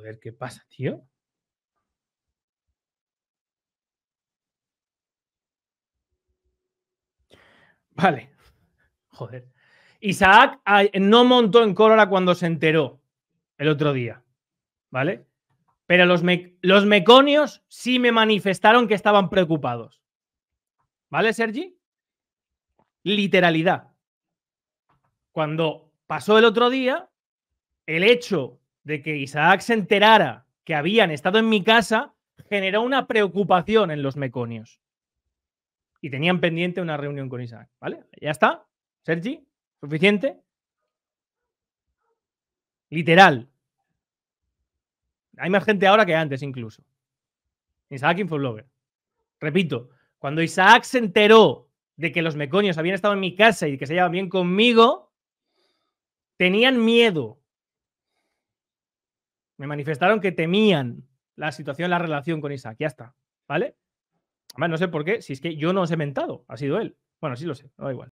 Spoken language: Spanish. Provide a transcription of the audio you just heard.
Joder, ¿qué pasa, tío? Vale. Joder. Isaac no montó en cólera cuando se enteró el otro día. ¿Vale? Pero los, los meconios sí me manifestaron que estaban preocupados. ¿Vale, Sergi? Literalidad. Cuando pasó el otro día, el hecho de que Isaac se enterara que habían estado en mi casa generó una preocupación en los meconios. Y tenían pendiente una reunión con Isaac. ¿Vale? Ya está. Sergi, suficiente. Literal. Hay más gente ahora que antes incluso. Isaac Infoblogger. Repito, cuando Isaac se enteró de que los meconios habían estado en mi casa y que se llevaban bien conmigo, tenían miedo me manifestaron que temían la situación, la relación con Isaac. Ya está, ¿vale? Además, no sé por qué, si es que yo no os he mentado, ha sido él. Bueno, sí lo sé, no da igual.